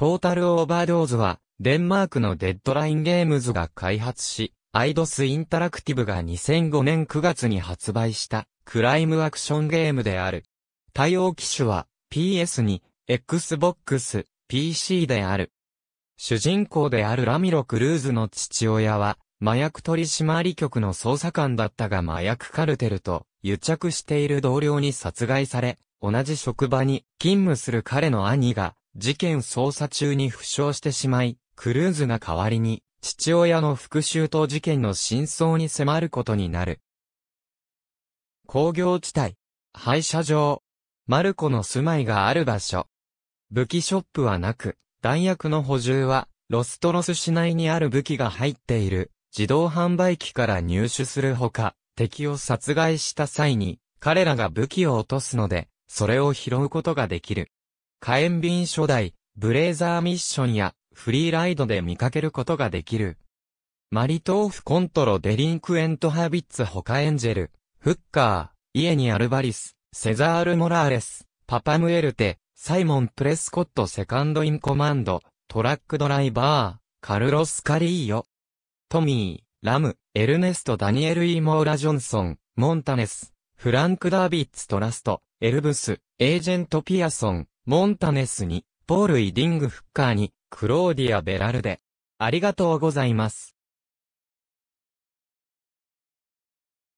トータルオーバードーズは、デンマークのデッドラインゲームズが開発し、アイドスインタラクティブが2005年9月に発売したクライムアクションゲームである。対応機種は PS2、Xbox、PC である。主人公であるラミロ・クルーズの父親は、麻薬取締局の捜査官だったが麻薬カルテルと癒着している同僚に殺害され、同じ職場に勤務する彼の兄が事件捜査中に負傷してしまい、クルーズが代わりに、父親の復讐と事件の真相に迫ることになる。工業地帯、廃車場、マルコの住まいがある場所。武器ショップはなく、弾薬の補充は、ロストロス市内にある武器が入っている、自動販売機から入手するほか、敵を殺害した際に、彼らが武器を落とすので、それを拾うことができる。火炎瓶初代、ブレーザーミッションや、フリーライドで見かけることができる。マリトーフコントロデリンクエントハビッツ他エンジェル、フッカー、イエニアルバリス、セザール・モラーレス、パパムエルテ、サイモン・プレスコットセカンド・イン・コマンド、トラックドライバー、カルロス・カリーヨ、トミー、ラム、エルネスト・ダニエル・イーモーラ・ジョンソン、モンタネス、フランク・ダービッツ・トラスト、エルブス、エージェント・ピアソン、モンタネスに、ポール・イディング・フッカーに、クローディア・ベラルデ。ありがとうございます。